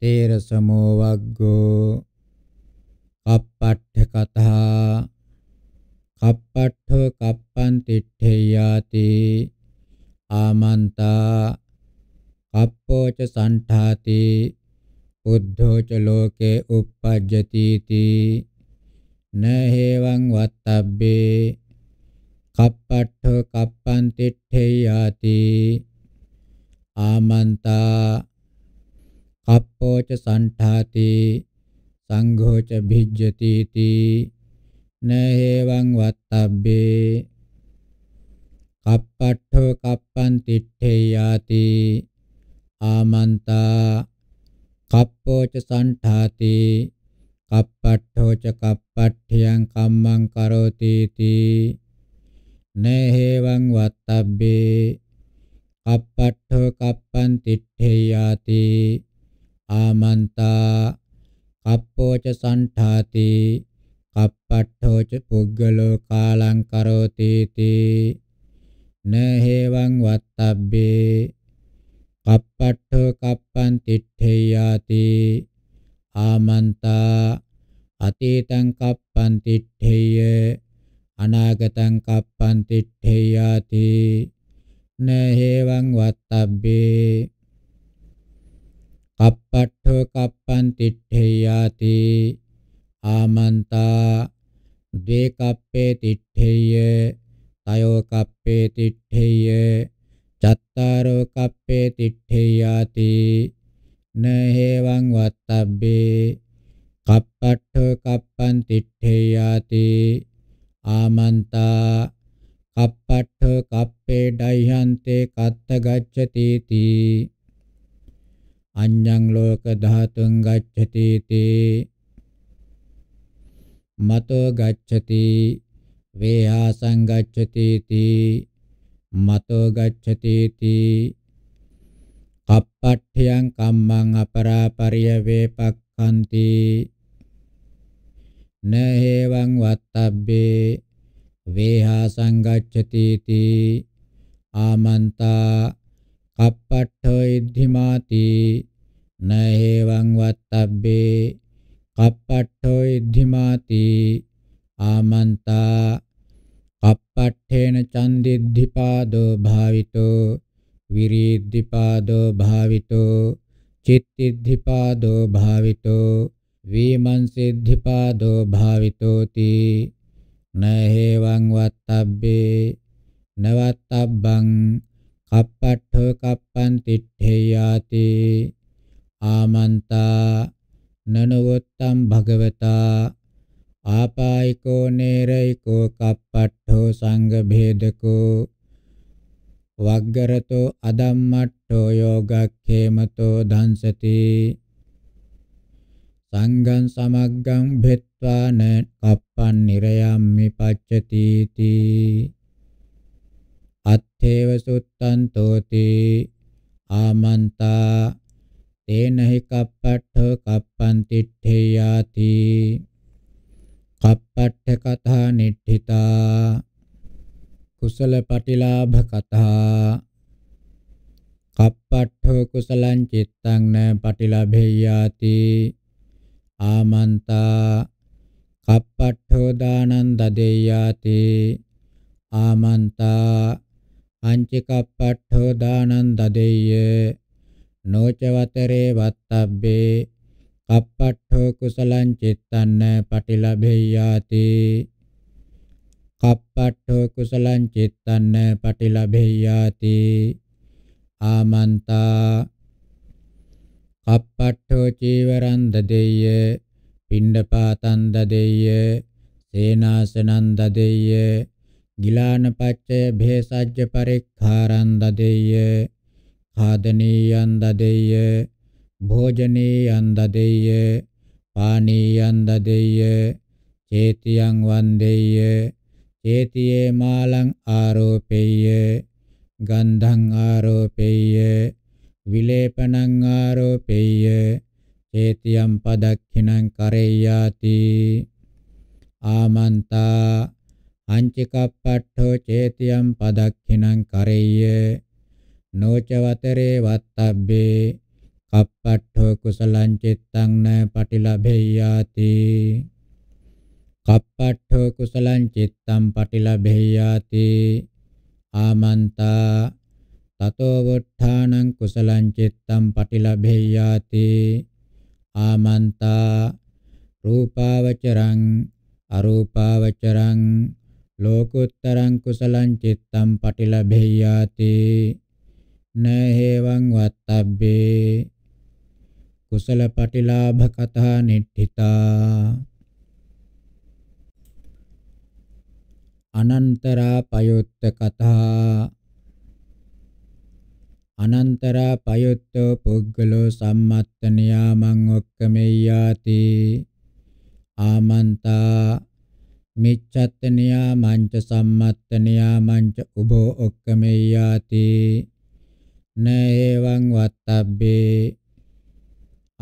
තේර සමෝ වග්ගෝ කප්පට්ඨ කතා කප්පට්ඨ කප්පන් තිට්ඨයාති ආමන්තා කප්පෝච සණ්ඨාති උද්ධෝච ලෝකේ uppajjati ti නහේවං වත්තබ්බේ කප්පට්ඨ කප්පන් තිට්ඨයාති ආමන්තා කප්පෝච සණ්ඨාති සංඝෝච භිජ්ජති තී නහේවං වත්තබ්බේ කප්පට්ඨෝ කප්පං තිට්ඨේයාති ආමන්තා කප්පෝච සණ්ඨාති කප්පට්ඨෝච කප්පට්ඨියං කම්මං කරෝති තී නහේවං වත්තබ්බේ කප්පට්ඨෝ කප්පං තිට්ඨේයාති ආමන්තා කප්පෝච සංඨාති කප්පට්ඨෝච පුග්ගලෝ කාලං කරෝති තී නහේවං වත්තබ්බේ කප්පට්ඨෝ කප්පං තිට්ඨේයාති ආමන්තා අතීතං කප්පං තිට්ඨේය අනාගතං කප්පං තිට්ඨේයාති නහේවං වත්තබ්බේ කප්පට්ඨෝ කප්පං තිට්ඨේයාති ආමන්තා ද්වේ කප්පේ තිට්ඨේය තයෝ කප්පේ තිට්ඨේය චත්තාරෝ කප්පේ තිට්ඨේයාති නහේවං වත්තබ්බේ කප්පට්ඨෝ කප්පං තිට්ඨේයාති ආමන්තා කප්පට්ඨෝ කප්පේ ඩයහන්තේ කත්ත ගච්ඡති තී අඤ්ඤං ලෝක ධාතුං ගච්ඡති තේ මතෝ ගච්ඡති වේහාසං ගච්ඡති තී මතෝ ගච්ඡති තී කප්පට්ඨයන් කම්මං අපරාපරිය වේපක්ඛන්ති නහේවං වත්තබ්බේ වේහාසං ගච්ඡති තී ආමන්තා කප්පට්ඨෝ ඉද්ධිමාති නහේවං වත්තබ්බේ කප්පට්ඨෝ ඉද්ධිමාති ආමන්තා කප්පට්ඨේන චන්දිද්ධිපාදෝ භාවිතෝ විරීද්ධිපාදෝ භාවිතෝ චිත්තිද්ධිපාදෝ භාවිතෝ විමන්සිද්ධිපාදෝ භාවිතෝති නහේවං වත්තබ්බේ නවත්තබ්බං අප්පට්ඨෝ කප්පං තිට්ඨේයාති ආමන්තා නනවොත්තම් භගවතා ආපායිකෝ නේරයිකෝ කප්පට්ඨෝ සංඝ භේදකෝ වග්ගරතෝ අදම්මට්ඨෝ යෝගක්ඛේමතෝ දංසති සංඝං සමග්ගං භෙත්වාන කප්පං නිරයම්මි පච්චති තී තේව සුත්තං තෝති ආමන්තා තේනහි කප්පට්ඨ කප්පං තිට්ඨයාති කප්පට්ඨ කථා නිට්ඨිතා කුසල පටිලාභ කථා කප්පට්ඨෝ කුසලං චිත්තං න පටිලාභේයාති ආමන්තා කප්පට්ඨෝ දානං දදේයාති ආමන්තා අංචිකප්පට්ඨෝ දානං දදෙය්‍ය නොචවතරේ වත්තබ්බේ කප්පට්ඨෝ කුසලං චිත්තන්න පටිලභෙය්‍යාති කප්පට්ඨෝ කුසලං චිත්තන්න පටිලභෙය්‍යාති ආමන්තා කප්පට්ඨෝ චීවරං දදෙය්‍ය පිණ්ඩපාතං දදෙය්‍ය සේනාසනං දදෙය්‍ය ගිලානපච්චය භේසජ්ජ පරික්ඛාරං දදෙය්‍ය ඛාදනීයං දදෙය්‍ය භෝජනීයං දදෙය්‍ය පානීයං දදෙය්‍ය චේතියං වන්දෙය්‍ය චේතියේ මාලං ආරෝපෙය්‍ය ගන්ධං ආරෝපෙය්‍ය විලේපණං ආරෝපෙය්‍ය චේතියම් පදක්ඛිනං කරෙය්‍යාති ආමන්තා අංචිකප්පට්ඨෝ චේතියම් පදක්ඛිනං කරෙය්‍ය නෝචවතරේ වත්තබ්බේ කප්පට්ඨෝ කුසලං චිත්තං න පටිලභෙය්‍යාති කප්පට්ඨෝ කුසලං චිත්තං පටිලභෙය්‍යාති ආමන්තා තතෝ වොට්ඨානං කුසලං චිත්තං පටිලභෙය්‍යාති ආමන්තා රූපාවචරං අරූපාවචරං ලෝකුත්තරං කුසලං චිත්තං පටිලබෙය්‍යාති නහේවං වත්තබ්බේ කුසල පටිලාභ කතා නිට්ඨිතා අනන්තරා පයොත්ත කතා අනන්තරා පයොත්තෝ පුද්ගලෝ සම්මත්ත නියාමං ඔක්කමෙය්‍යාති ආමන්තා මිච්ඡත්තනියා මංච සම්මත්තනියා මංච උභෝ ඔක්කමෙයාති නේවං වත්තබ්බේ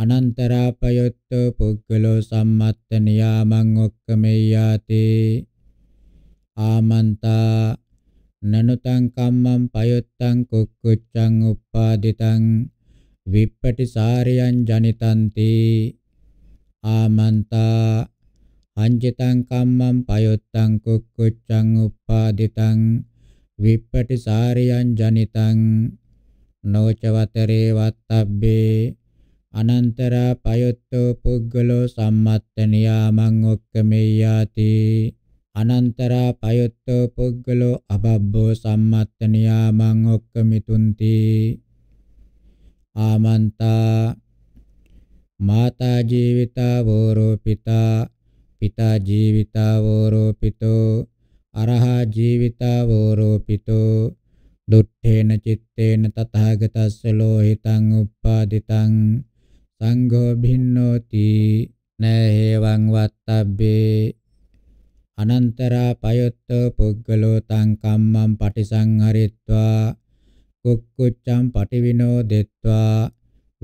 අනන්තරාපයොත්තෝ පුද්ගලෝ සම්මත්ත නියාමං ඔක්කමෙයාති ආමන්තා නනුතං කම්මං පයොත්තං කුක්කුච්ඡං උප්පාදිතං විප්පටි සාරියං ජනිතන්ති ආමන්තා අංජිතං කම්මං පයොත්තං කුක්කුච්ඡං උප්පාදිතං විප්පටිසාරියං ජනිතං නොචවතරේ වත්තබ්බේ අනන්තරා පයොත්තෝ පුද්ගලෝ සම්මත්ත නියාමං ඔක්කමෙය්‍යාති අනන්තරා පයොත්තෝ පුද්ගලෝ අබබ්බෝ සම්මත්ත නියාමං ඔක්කමිතුන්ති ආමන්තා මාතා ජීවිතා වෝරෝ පිතා පිතා ජීවිතාවෝරෝපිතෝ අරහා ජීවිතාවෝරෝපිතෝ දුට්ඨේන චitteන තථාගතස්ස ලෝහිතං uppādිතං සංඝෝ භින්නෝති නේහෙවං වත්තබ්බේ අනන්තරා පයොත්තෝ පුද්ගලෝ තං කම්මං පටිසංහරිත්වා කුක්කුච්ඡං පටිවිනෝදෙත්වා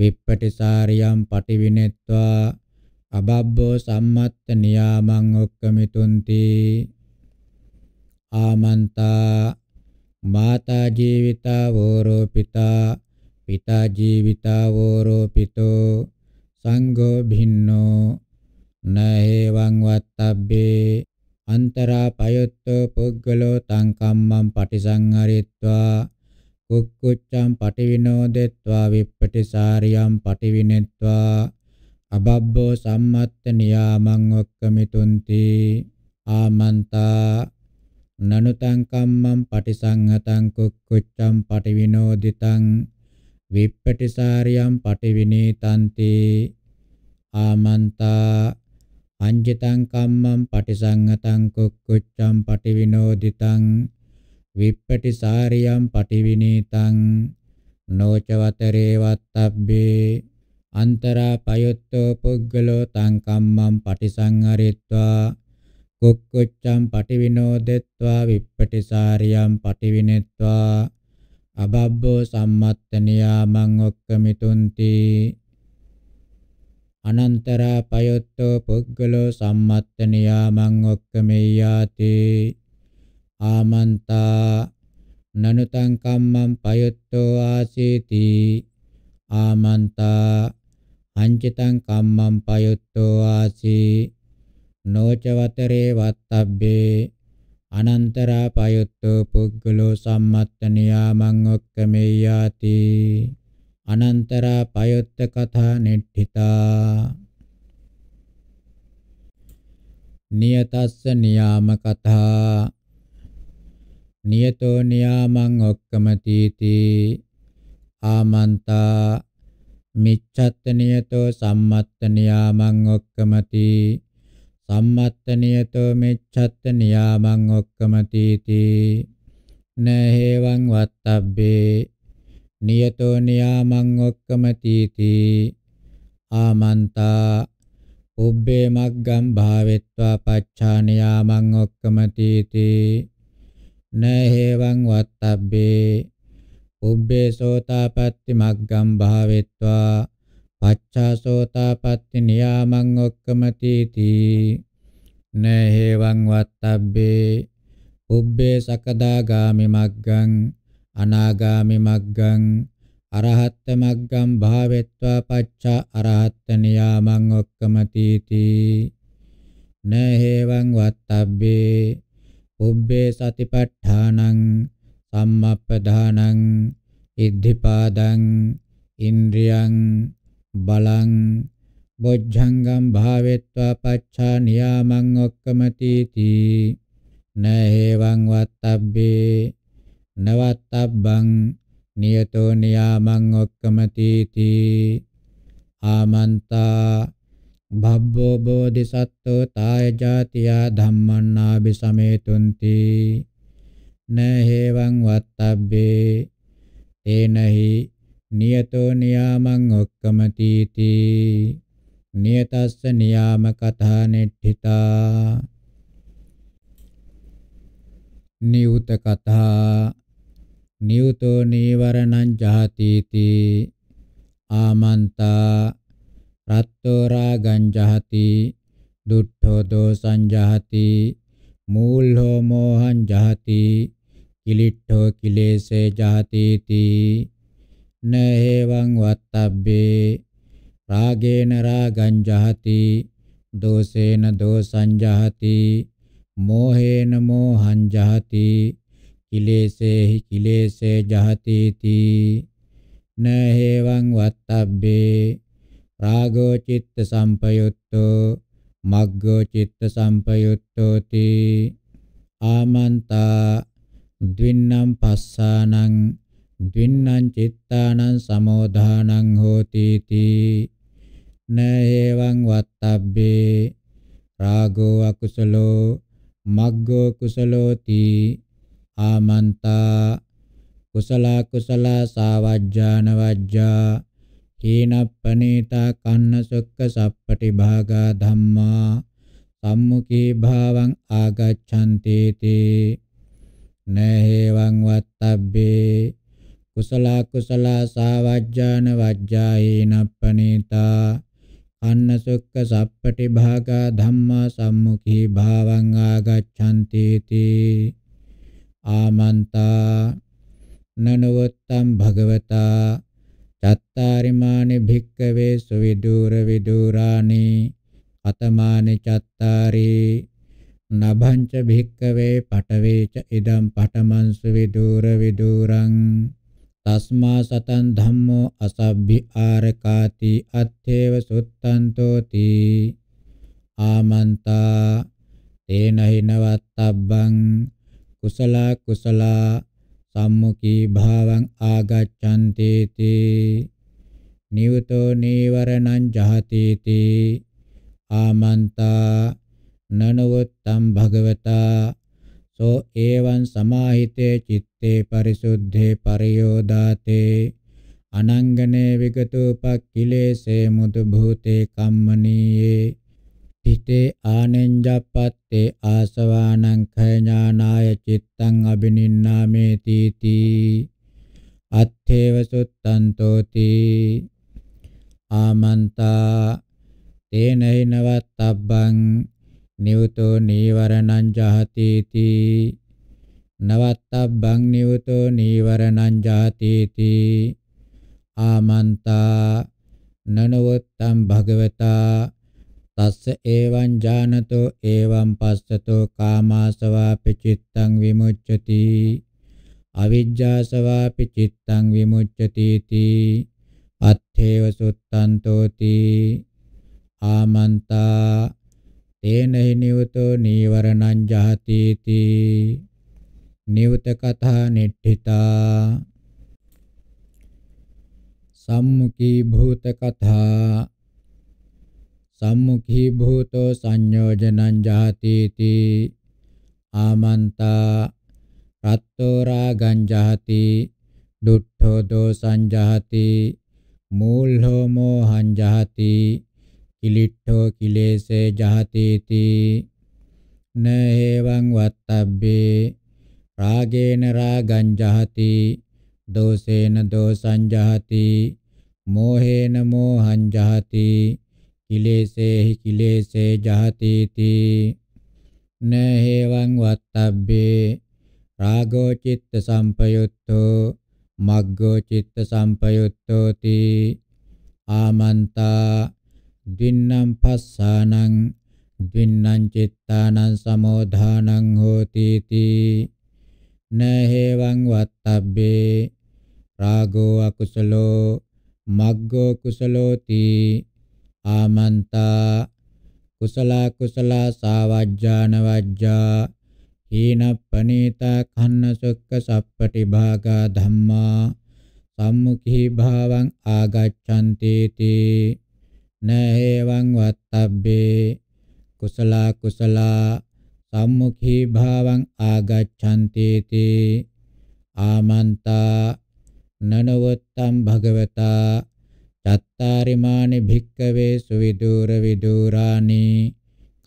විප්පටිසාරියං පටිවිනෙත්වා අබබ්බෝ සම්මත්ත නියාමං ඔක්කමිතුන්ති ආමන්තා මාතා ජීවිතා වෝරෝ පිතා පිතා ජීවිතා වෝරෝ පිතෝ සංඝෝ භින්නෝ නහේවං වත්තබ්බේ අන්තරා පයොත්තෝ පුද්ගලෝ තං කම්මං පටිසංහරිත්වා කුක්කුච්ඡං පටිවිනෝදෙත්වා විප්පටිසාරියං පටිවිනෙත්වා අබබ්බෝ සම්මත්ත නියාමං ඔක්කමිතුන්ති ආමන්තා නනුතං කම්මං පටිසංහතං කුක්කුච්ඡං පටිවිනෝදිතං විප්පටිසාරියං පටිවිනීතන්ති ආමන්තා අංජිතං කම්මං පටිසංහතං කුක්කුච්ඡං පටිවිනෝදිතං විප්පටිසාරියං පටිවිනීතං නෝචවතරේ වත්තබ්බේ අන්තරා පයොත්තෝ පුද්ගලෝ තං කම්මං පටිසංහරිත්වා කුක්කුච්ඡං පටිවිනෝදෙත්වා විප්පටිසාරියං පටිවිනෙත්වා අබබ්බෝ සම්මත්ත නියාමං ඔක්කමිතුන්ති අනන්තරා පයොත්තෝ පුද්ගලෝ සම්මත්ත නියාමං ඔක්කමෙය්‍යාති ආමන්තා නනුතං කම්මං පයොත්තෝ ආසීති ආමන්තා අංචිතං කම්මං පයුත්තෝ ආසී නෝචවතරේ වත්තබ්බේ අනන්තරා පයුත්තෝ පුග්ගලෝ සම්මත්ත නියාමං ඔක්කමෙයාති අනන්තරා පයුත්ත කථා නෙට්ඨිතා නියතස්ස නියාම කථා නියතෝ නියාමං ඔක්කමතිති ආමන්තා මිච්ඡත්තනියතෝ සම්මත්තනියාමං ඔක්කමති සම්මත්තනියතෝ මිච්ඡත්තනියාමං ඔක්කමති තී නහේවං වත්තබ්බේ නියතෝ නියාමං ඔක්කමති තී ආමන්තා උබ්බේ මග්ගම් භාවෙත්වා පච්ඡානියාමං ඔක්කමති තී නහේවං වත්තබ්බේ උබ්බේ සෝතාපට්ටි මග්ගම් භාවෙත්වා පච්චා සෝතාපට්ටි නියාමං ඔක්කමති තී නේහෙවං වත්තබ්බේ උබ්බේ සකදාගාමි මග්ගං අනාගාමි මග්ගං අරහත් මග්ගම් භාවෙත්වා පච්චා අරහත් නියාමං ඔක්කමති තී නේහෙවං වත්තබ්බේ උබ්බේ සතිපට්ඨානං සම්මප්පදානං ඉද්ධිපාදං ඉන්ද්‍රියං බලං බොජ්ජංගම් භාවෙත්වා පච්චා නියාමං ඔක්කමති තී නේවං වත්තබ්බේ නවත්තබ්බං නියතෝ නියාමං ඔක්කමති තී ආමන්තා භබ්බෝ බෝධිසත්වෝ තාය ජාතියා ධම්මන්නාබි සමේතුන්ති न हेवं वत्तब्बे තේනහි නියතෝ නියාමං ඔක්කමති තී නියතස්ස නියාම කතා නෙට්ඨිතා නියුත කතා නියුතෝ නීවරණං ජහති තී ආමන්තා රත්තෝ රාගං ජහති දුට්ඨෝ දෝසං ජහති මූල්හෝ මෝහං ජහති කිලිට්ඨෝ කිලේසේ ජාතේති නේවං වත්තබ්බේ රාගේන රාගං ජහති දෝසේන දෝසං ජහති මෝහේන මෝහං ජහති කිලේසේහි කිලේසේ ජහතිති නේවං වත්තබ්බේ රාගෝ චිත්ත සම්පයුත්තෝ මග්ගෝ චිත්ත සම්පයුත්තෝති ආමන්තා ද්වින්නම් පස්සානං ද්වින්නම් චිත්තානං සමෝධානං හෝති තී නේවං වත්තබ්බේ රාගෝ අකුසලෝ මග්ගෝ කුසලෝති ආමන්තා කුසල කුසල සාවජ්ජාන වජ්ජා හීනප්පනීතා කන්න සුක්ක සප්පටි භාගා ධම්මා සම්මුඛී භාවං ආගච්ඡන්ති තේ නහේවං වත්තබ්බේ කුසල කුසල සාවජ්ජාන වජ්ජායිනප්පනීතා අන්න සුක්ඛ සප්පටි භාගා ධම්මා සම්මුඛී භාවං ආගච්ඡanti තී ආමන්තා නනවත්තම් භගවතා චත්තාරිමානි භික්කවේ සුවිදූර විදූරානි අතමානි චත්තාරී නභංච භික්කවේ පඨවේච ඉදම් පඨමංස විදූර විදූරං තස්මා සතං ධම්මෝ අසබ්බි ආරකාති අත්තේව සුත්තන්තෝති ආමන්තා තේන හිනවත්තබ්බං කුසල කුසල සම්මුඛී භාවං ආගච්ඡන්ති තී නියුතෝ නීවරණං ජහති තී ආමන්තා නනවත්තම් භගවතා සෝ එවං සමාහිතේ චitte පරිසුද්ධේ පරියෝදාතේ අනංගනේ විගතෝපක්ඛිලේසේ මුදු භූතේ කම්මනීයේ තිතේ ආනෙන්ජප්පත්තේ ආසවානං ඛයඥානාය චිත්තං අබිනින්නාමේ තීති අත්ථේව සුත්තන්තෝති ආමන්තා තේනෛ නවත්තබ්බං නියුතෝ නීවරණං ජහතේති නවත්තබ්බං නියුතෝ නීවරණං ජහතේති ආමන්තා නනවත්තම් භගවතා තස්ස ඒවං ජානතෝ ඒවං පස්සතෝ කාමාසවාපි චිත්තං විමුච්ඡති අවිජ්ජාසවාපි චිත්තං විමුච්ඡති තී අත්ථේව සුත්තන්තෝති ආමන්තා තේන හිනියුතෝ නීවරණං ජහති තී නියුත කතා නිට්ඨිතා සම්මුඛී භූත කතා සම්මුඛී භූතෝ සංයෝජනං ජහති තී ආමන්තා රත්තෝ රාගං ජහති දුට්ඨෝ දෝසං ජහති මූල්හෝ මෝහං ජහති කිලිට්ඨෝ කිලේසේ ජහතේති නේවං වත්තබ්බේ රාගේන රාගං ජහති දෝසේන දෝසං ජහති මෝහේන මෝහං ජහති කිලේසේහි කිලේසේ ජහතේති නේවං වත්තබ්බේ රාගෝ චිත්ත සම්පයුත්තෝ මග්ගෝ චිත්ත සම්පයුත්තෝති ආමන්තා දින්නම් පස්සානං දින්නම් චිත්තානං සමෝධානං හෝති තී නහේවං වත්තබ්බේ රාගෝ අකුසලෝ මග්ගෝ කුසලෝති ආමන්තා කුසල කුසල සාවජ්ජාන වජ්ජා හීන පනීතා කන්න සුක්ක සප්පටි භාගා ධම්මා සම්මුඛී භාවං ආගච්ඡන්ති තී න එවං වත්තබ්බේ කුසලා කුසලා සම්මුඛී භාවං ආගච්ඡanti ති ආමන්තා නනවත්තම් භගවතා චත්තාරිමානි භික්කවේ සුවිදූර විදූරානි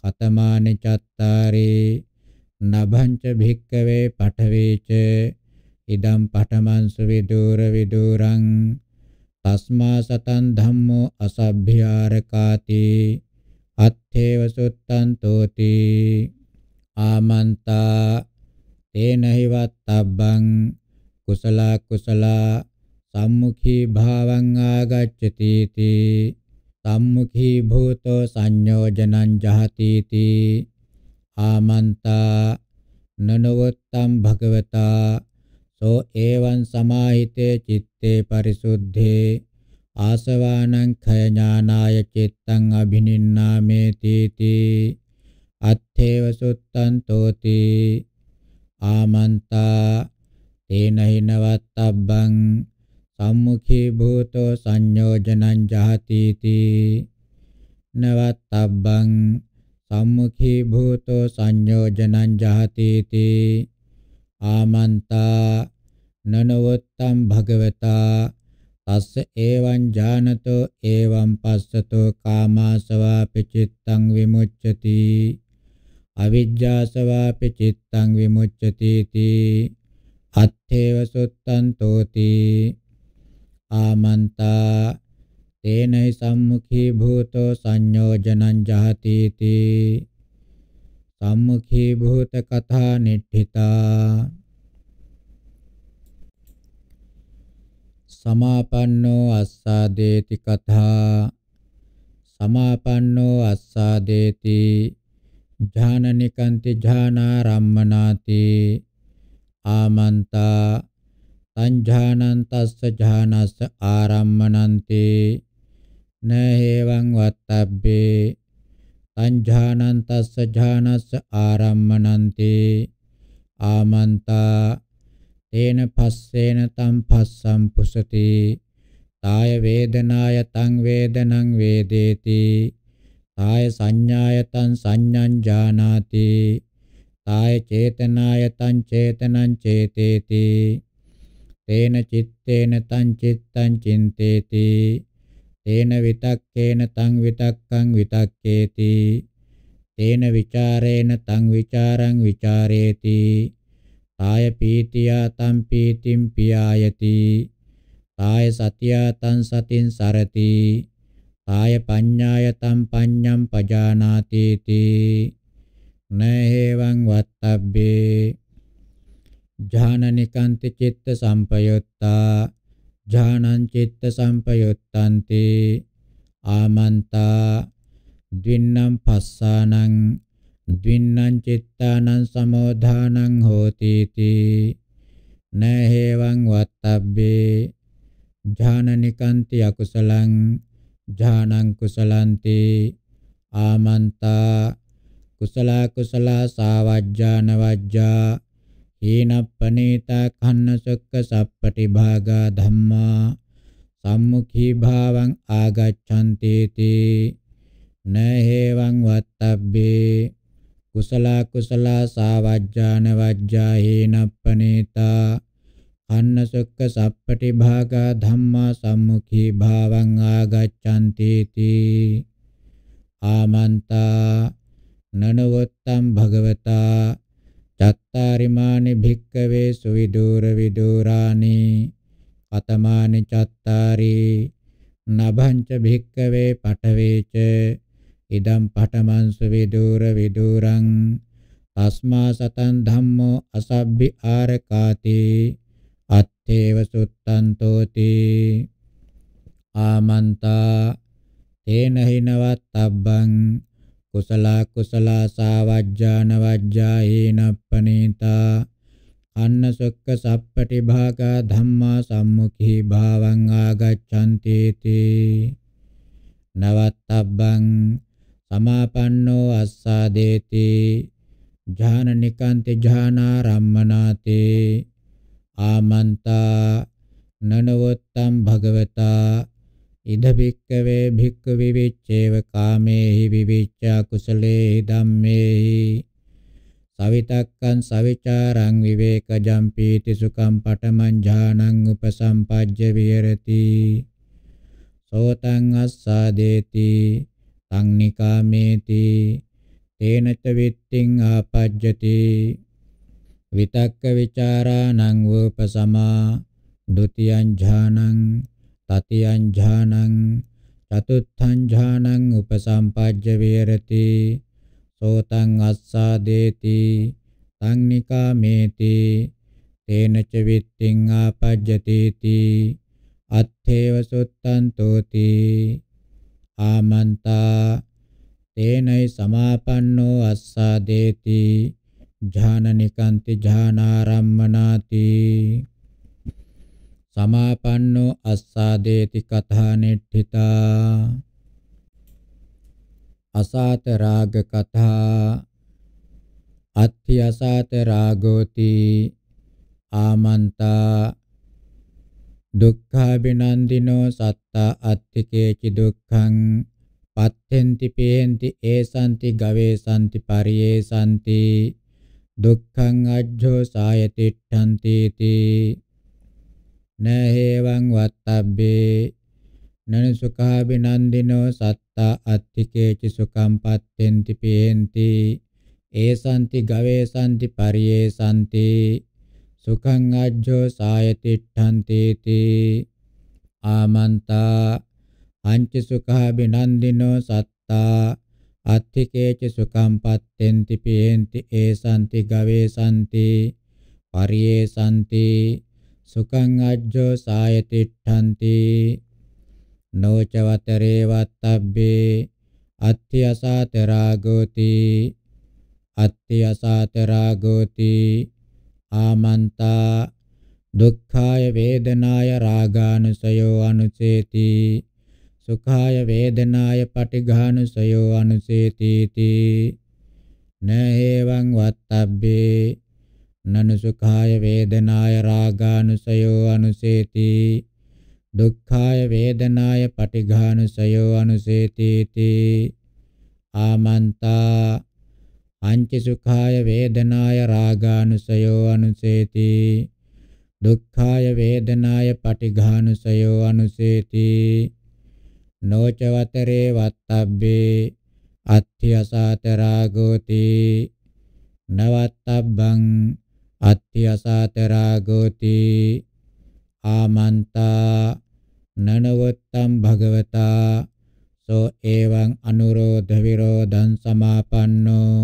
කතමානි චත්තාරේ නභංච භික්කවේ පඨවේච ඉදම් පඨමන් සුවිදූර විදූරං තස්මා සතන් ධම්මෝ අසභ්‍යාරකාති අත්තේව සුත්තං තෝති ආමන්තා තේනහි වත්තබ්බං කුසල කුසල සම්මුඛී භාවං ආගච්ඡති තී සම්මුඛී භූතෝ සංයෝජනං ජහති තී ආමන්තා නනවත්තම් භගවතා සෝ එවං සමාහිතේ චිත්තේ පරිසුද්ධේ ආසවානං khය ඥානාය චිත්තං අබිනින්නාමේ තීති අත්තේව සුත්තං තෝති ආමන්තා තේනහිනවත්තබ්බං සම්මුඛී භූතෝ සංයෝජනං ජහති තී නවත්තබ්බං සම්මුඛී භූතෝ සංයෝජනං ජහති තී ආමන්තා නනවත්තම් භගවතා තස්ස ඒවං ඥානතෝ ඒවං පස්සතෝ කාමාසවාපි චිත්තං විමුච්ඡති අවිජ්ජාසවාපි චිත්තං විමුච්ඡති තී අත්තේව සුත්තං තෝති ආමන්තා තේනයි සම්මුඛී භූතෝ සංයෝජනං ජහති තී සම්මුඛී භූත කථා නිට්ඨිතා සමාපන්නෝ අස්සාදේති කතා සමාපන්නෝ අස්සාදේති ඥානනිකන්ති ඥානාරම්මනාති ආමන්තා සංජානන්තස්ස ඥානස්ස ආරම්මනන්ති නහේවං වත්තබ්බේ සංජානන්තස්ස ඥානස්ස ආරම්මනන්ති ආමන්තා තේන පස්සේන තම් පස්සම් පුසති තාය වේදනාය තං වේදනං වේදේති තාය සංඥාය තං සංඥං ජානාති තාය චේතනාය තං චේතනං චේතේති තේන චitteන තං චිත්තං චින්තේති තේන විතක්කේන තං විතක්කං විතක්කේති තේන විචාරේන තං විචාරං විචාරේති තාය පීතියා තම් පීතිම් පියායති තාය සතියා තං සතින් සරති තාය පඤ්ඤාය තම් පඤ්ඤම් පජානාති තී නේහෙවං වත්තබ්බේ ඥානනිකාන්ති චිත්ත සම්පයුත්තා ඥානං චිත්ත සම්පයුත්තන්ති ආමන්තා ද්වින්නම් පස්සානං ද්වින්නම් චිත්තානං සමෝධානං හෝති තී නහේවං වත්තබ්බේ ඥානනිකාන්ති අකුසලං ඥානං කුසලන්ති ආමන්තා කුසලා කුසලා සාවජ්ජාන වජ්ජා හීනප්පනීතා කන්න සුක්ක සප්පටි භාගා ධම්මා සම්මුඛී භාවං ආගච්ඡන්ති තී නහේවං වත්තබ්බේ කුසලා කුසලා සාවජ්ජාන වජ්ජා හේනප්පනේතා අන්න සුක්ඛ සප්පටි භාගා ධම්මා සම්මුඛී භාවං ආගච්ඡanti තී ආමන්තා නනවත්තම් භගවතා චත්තාරිමානි භික්කවේ සුවිදූර විදූරානි අතමානි චත්තාරි නභංච භික්කවේ පඨවේච ඉදම් පඨමංස විදූර විදූරං තස්මා සතං ධම්මෝ අසබ්බි ආරකාති අත්තේව සුත්තන්තෝති ආමන්තා තේන හිනවත්තබ්බං කුසලා කුසලා සාවජ්ජාන වජ්ජායේනප්පනීතා අන්න සොක්ක සප්පටි භාගා ධම්මා සම්මුඛී භාවං ආගච්ඡන්ති තී නවත්තබ්බං අමාපන්නෝ අස්සාදේති ඥානනිකාන්තේ ඥානාරම්මනාති ආමන්තා නනවත්තම් භගවතා ඉද භික්කවේ භික්ක විවිච්ඡේව කාමේහි විවිච්ඡා කුසලේහි ධම්මේහි සවිතක්කං සවිචාරං විවේකජම් පීති සුඛං පඨමං ඥානං උපසම්පජ්ජ විහෙරති සෝතං අස්සාදේති අග්නිකාමේති තේනච විත්තිං ආපජ්ජති විතක්ක විචාරාණං වූපසමා ဒ ුතියං ඥානං තතියං ඥානං චතුත්ථං ඥානං උපසම්පජ්ජ වේරති සෝතං අස්සාදේති තං නිකාමේති තේනච විත්තිං ආපජ්ජති අත්ථේව සුත්තන්තෝති ආමන්තා තේනයි සමාපන්නෝ අස්සාදේති ඥානනිකාන්ති ඥානාරම්මනාති සමාපන්නෝ අස්සාදේති කථානෙට්ඨිතා අසාත රාග කථා අත්ථි අසාත රාගෝති ආමන්තා දුක්ඛාබිනන්දිනෝ සත්තා අත්තිකේචි දුක්ඛං පත්තෙන්ති පේන්ති ඒසanti ගවේසanti පරියේසanti දුක්ඛං අජ්ජෝ සායතිට්ඨන්ති තී නහේවං වත්තබ්බේ නන සුඛාබිනන්දිනෝ සත්තා අත්තිකේචි සුඛං පත්තෙන්ති පේන්ති ඒසanti ගවේසanti පරියේසanti සුඛං අජ්ජෝ සායතිට්ඨන්තේති ආමන්තා අංච සුඛා බිනන්දිනෝ සත්තා අත්තිකේච සුඛං පත්තෙන්ති පේන්ති ඒසanti ගවේසanti පරියේසanti සුඛං අජ්ජෝ සායතිට්ඨන්ති නෝචවතරේ වත්තබ්බේ අත්ථ්‍යසාත රාගෝති අත්ථ්‍යසාත රාගෝති ආමන්තා දුක්ඛාය වේදනාය රාගානුසයෝ අනුසේති සුඛාය වේදනාය පටිඝානුසයෝ අනුසේති තී නේවං වත්තබ්බේ නනු සුඛාය වේදනාය රාගානුසයෝ අනුසේති දුක්ඛාය වේදනාය පටිඝානුසයෝ අනුසේති තී ආමන්තා අංච සුඛාය වේදනාය රාගානුසයෝ අනුසේති දුක්ඛාය වේදනාය පටිඝානුසයෝ අනුසේති නොචවතරේ වත්තබ්බේ අත්ථ්‍යසාත රාගෝති නවත්තබ්බං අත්ථ්‍යසාත රාගෝති ආමන්තා නනවත්තම් භගවතා සෝ එවං අනුරෝධ විරෝධං සමාපන්නෝ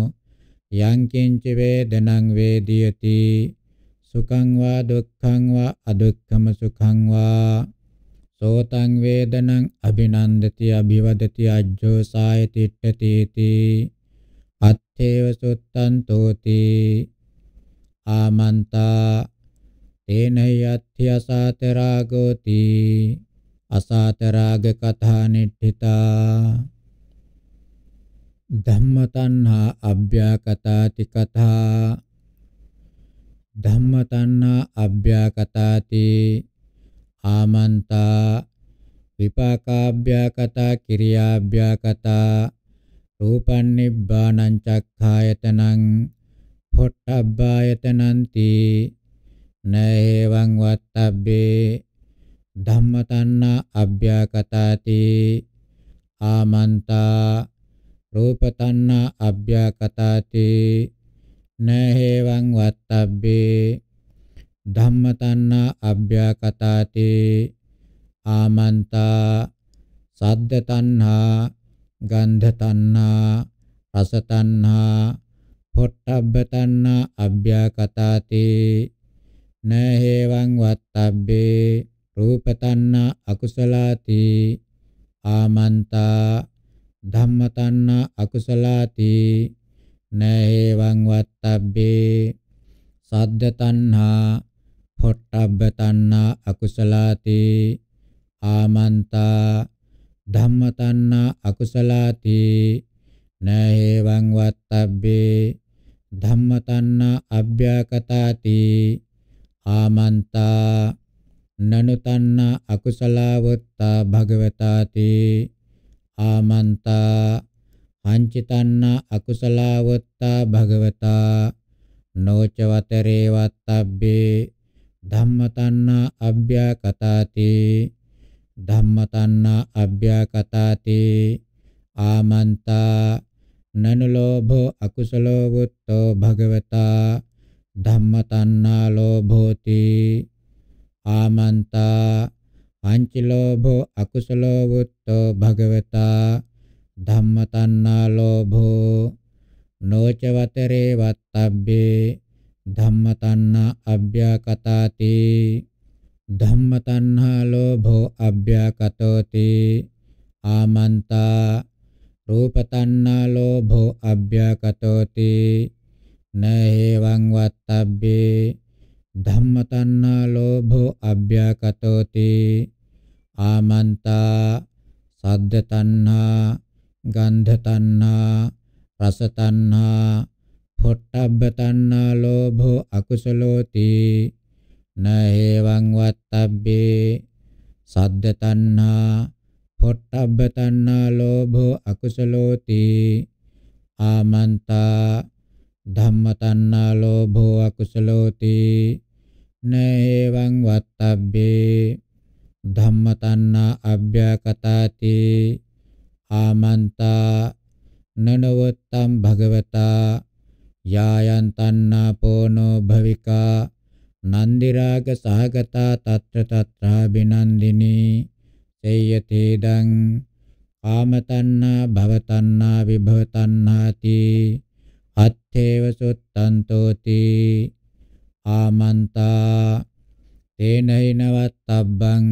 යං කිංච වේදනං වේදියති සුඛං වා දුක්ඛං වා අදුක්ඛම සුඛං වා සෝතං වේදනං අභිනන්දති අභිවදති අජ්ජෝ සායතිට්ඨති තී අත්තේව සුත්තං තෝති ආමන්තා තේනයත්ති අසාතරාගෝති අසාතරාග කථා නිට්ඨිතා ධම්මතණ්හා අභ්‍යාකතාති කතා ධම්මතණ්හා අභ්‍යාකතාති ආමන්තා විපාකාභ්‍යාකතා කිරියාභ්‍යාකතා රූපං නිබ්බානං චක්ඛායතනං පොට්ටබ්බායතනන්ති නේවං වත්තබ්බේ ධම්මතණ්හා අභ්‍යාකතාති ආමන්තා රූප තණ්හා අභ්‍යාකතාති නහේවං වත්තබ්බේ ධම්ම තණ්හා අභ්‍යාකතාති ආමන්තා සද්ද තණ්හා ගන්ධ තණ්හා රස තණ්හා පොට්ටබ්බ තණ්හා අභ්‍යාකතාති නහේවං වත්තබ්බේ රූප තණ්හා අකුසලාති ආමන්තා ධම්මතණ්ණා අකුසලාති නේවං වත්තබ්බේ සද්ද තණ්හා පොට්ටබ්බ තණ්හා අකුසලාති ආමන්තා ධම්ම තණ්හා අකුසලාති නේවං වත්තබ්බේ ධම්ම තණ්හා අභ්‍යකතාති ආමන්තා නනු තණ්හා අකුසලවත්තා භගවතාති ආමන්තා පංචිතන්නා අකුසලාවත්තා භගවතා නොච වතරේ වත්තබ්බේ ධම්මතන්නා අභ්‍යාකතාති ධම්මතන්නා අභ්‍යාකතාති ආමන්තා නනු ලෝභෝ අකුසලෝ වුත්තෝ භගවතා ධම්මතන්නා ලෝභෝති ආමන්තා පංචලෝභෝ අකුසලෝ වුත්තෝ භගවතා ධම්මතණ්ණා ලෝභෝ නොචවතරේ වත්තබ්බේ ධම්මතණ්ණා අභ්‍යාකතාති ධම්මතණ්හා ලෝභෝ අභ්‍යාකතෝති ආමන්තා රූපතණ්හා ලෝභෝ අභ්‍යාකතෝති නහේවං වත්තබ්බේ ධම්මතණ්හා ලෝභෝ අභ්‍යකටෝති ආමන්තා සද්ද තණ්හා ගන්ධ තණ්හා රස තණ්හා පොට්ටබ්බ තණ්හා ලෝභෝ අකුසලෝති නහේවං වත්තබ්බේ සද්ද තණ්හා පොට්ටබ්බ තණ්හා ලෝභෝ අකුසලෝති ආමන්තා ධම්ම තණ්හා ලෝභෝ අකුසලෝති නේවං වත්තබ්බේ ධම්මතන්නා අභ්‍යකතාති ආමන්තා නනවත්තම් භගවතා යායන් තන්නා පෝනෝ භවිකා නන්දිරාග සහගතා తත්‍ර తත්‍රා බිනන්දිනී සේයතේදං කාමතන්නා භවතන්නා විභවතන්නාති අත්තේව සුත්තන්තෝති ආමන්තා තේනයිනවත් අබ්බං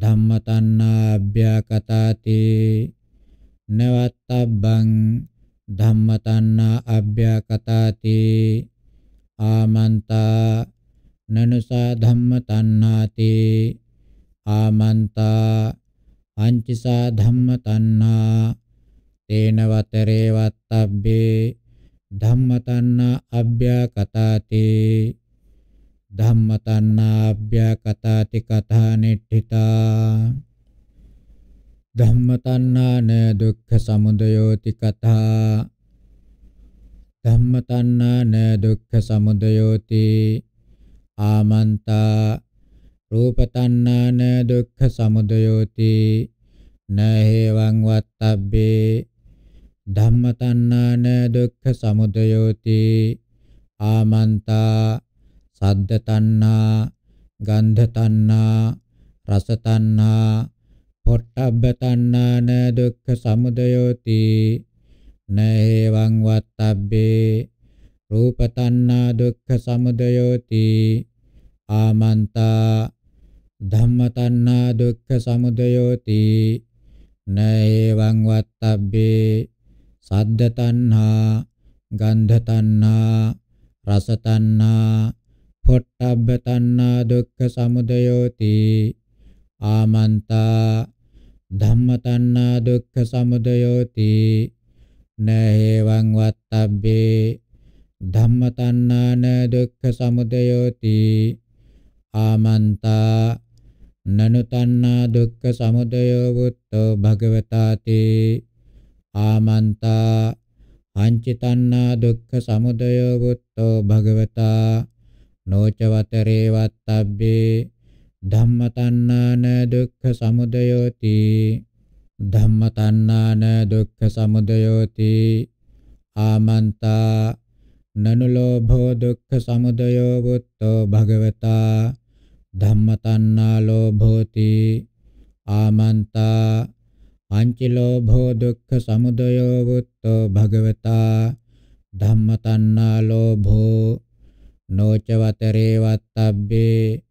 ධම්මතණ්ණා අභ්‍යාකතාති නවත් අබ්බං ධම්මතණ්ණා අභ්‍යාකතාති ආමන්තා නනුසා ධම්මතණ්ණාති ආමන්තා අංචිසා ධම්මතණ්ණා තේන වතරේ වත්තබ්බේ ධම්මතණ්ණා අභ්‍යාකතාති ධම්මතණ්ණාභ්‍යකතාති කථානිට්ඨිතා ධම්මතණ්ණාන දුක්ඛ සමුදයෝති කථා ධම්මතණ්ණාන දුක්ඛ සමුදයෝති ආමන්තා රූපතණ්ණාන දුක්ඛ සමුදයෝති නහේවං වත්තබ්බේ ධම්මතණ්ණාන දුක්ඛ සමුදයෝති ආමන්තා සද්ද තණ්හා, ගන්ධ තණ්හා, රස තණ්හා, පොට්ටබ්බ තණ්හාන දුක්ඛ සමුදයෝති. නේවං වත්තබ්බේ රූප තණ්හා දුක්ඛ සමුදයෝති. ආමන්තා ධම්ම තණ්හා දුක්ඛ සමුදයෝති. නේවං වත්තබ්බේ සද්ද තණ්හා ගන්ධ තණ්හා රස තණ්හා පොට්ටබ්බ තණ්හා දුක්ඛ සමුදයෝති ආමන්තා ධම්ම තණ්හා දුක්ඛ සමුදයෝති නේවං වත්තබ්බේ ධම්ම තණ්හාන දුක්ඛ සමුදයෝති ආමන්තා නනු තණ්හා දුක්ඛ සමුදයෝ වුත්තෝ භගවතාති ආමන්තා අංචි තණ්හා දුක්ඛ සමුදයෝ වුත්තෝ භගවතා නොච වතරේ වත්තබ්බේ ධම්මතණ්ණාන දුක්ඛ සමුදයෝති ධම්මතණ්ණාන දුක්ඛ සමුදයෝති ආමන්තා නනු ලෝභෝ දුක්ඛ සමුදයෝ වුත්තෝ භගවතා ධම්මතණ්ණා ලෝභෝති ආමන්තා පංච ලෝභෝ දුක්ඛ සමුදයෝ වුත්තෝ භගවතා ධම්මතණ්ණා ලෝභෝ නෝචවතරේ වත්තබ්බේ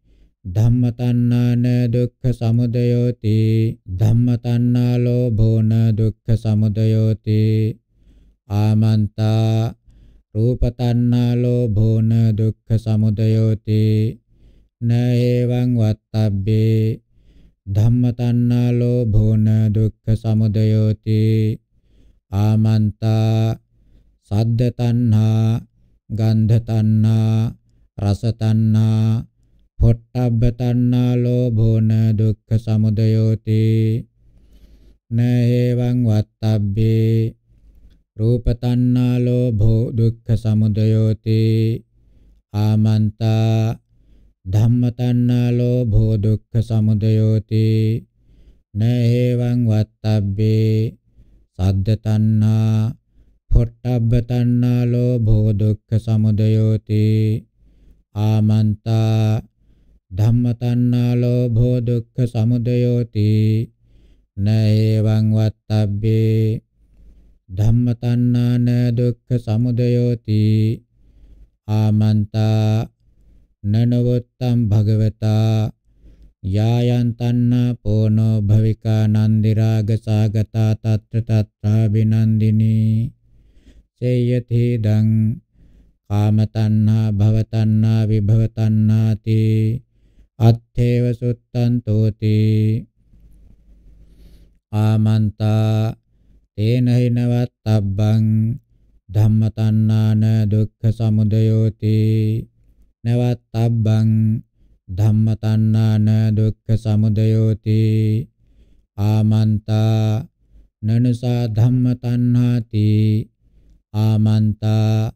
ධම්මතණ්ණාන දුක්ඛ සමුදයෝති ධම්මතණ්ණා ලෝභෝන දුක්ඛ සමුදයෝති ආමන්තා රූපතණ්ණා ලෝභෝන දුක්ඛ සමුදයෝති නේවං වත්තබ්බේ ධම්මතණ්ණා ලෝභෝන දුක්ඛ සමුදයෝති ආමන්තා සද්ද තණ්හා ගන්ධ තණ්හා, රස තණ්හා, පොට්ටබ්බ තණ්හා, ලෝභෝන දුක්ඛ සමුදයෝති. නේවං වත්තබ්බේ රූප තණ්හා, ලෝභෝ දුක්ඛ සමුදයෝති. ආමන්තා ධම්ම තණ්හා, ලෝභෝ දුක්ඛ සමුදයෝති. නේවං වත්තබ්බේ සද්ද තණ්හා පොට්ටබ්බ තණ්හා ලෝභෝ දුක්ඛ සමුදයෝති ආමන්තා ධම්ම තණ්හා ලෝභෝ දුක්ඛ සමුදයෝති නේවං වත්තබ්බේ ධම්ම තණ්හාන දුක්ඛ සමුදයෝති ආමන්තා නනවත්තම් භගවතා යායන් තණ්හා පෝනෝ භවිකා නන්දි රාග සාගතා తත්‍ර తත්‍රා විනන්දිනී චේයති දං කාම තණ්හා භව තණ්හා විභව තණ්හාති අත්ථේව සුත්තන්තෝති ආමන්තා තේන හිනවත්තබ්බං ධම්ම තණ්හාන දුක්ඛ සමුදයෝති නවත්තබ්බං ධම්ම තණ්හාන දුක්ඛ සමුදයෝති ආමන්තා නනුසා ධම්ම තණ්හාති ආමන්තා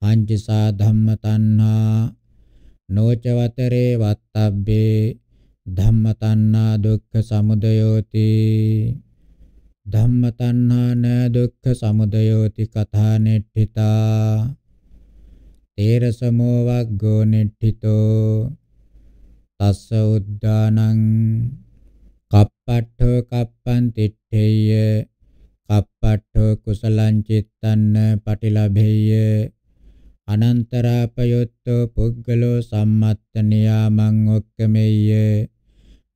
පංචසා ධම්ම තණ්හා නොචවතරේ වත්තබ්බේ ධම්ම තණ්හා දුක්ඛ සමුදයෝති ධම්ම තණ්හා න දුක්ඛ සමුදයෝති කථානෙට්ඨිතා තේරසමෝ වග්ගෝ නෙට්ඨිතෝ තස්ස උද්දානං කප්පට්ඨෝ කප්පං තිට්ඨේය අප්පට්ඨෝ කුසලං චිත්තං පටිලභෙය්‍ය අනන්තරාපයොත්තෝ පුද්ගලෝ සම්මත්ත නියාමං ඔක්කමෙය්‍ය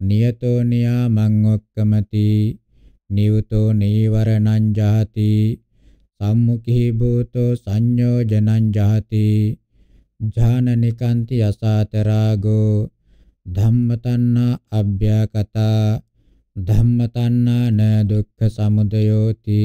නියතෝ නියාමං ඔක්කමති නියුතෝ නීවරණං ජාති සම්මුඛී භූතෝ සංයෝජනං ජාති ඥානනිකාන්ති අසාතරාගෝ ධම්මතන්නා අභ්‍යකතා ධම්මතණ්හාන දුක්ඛ සමුදයෝති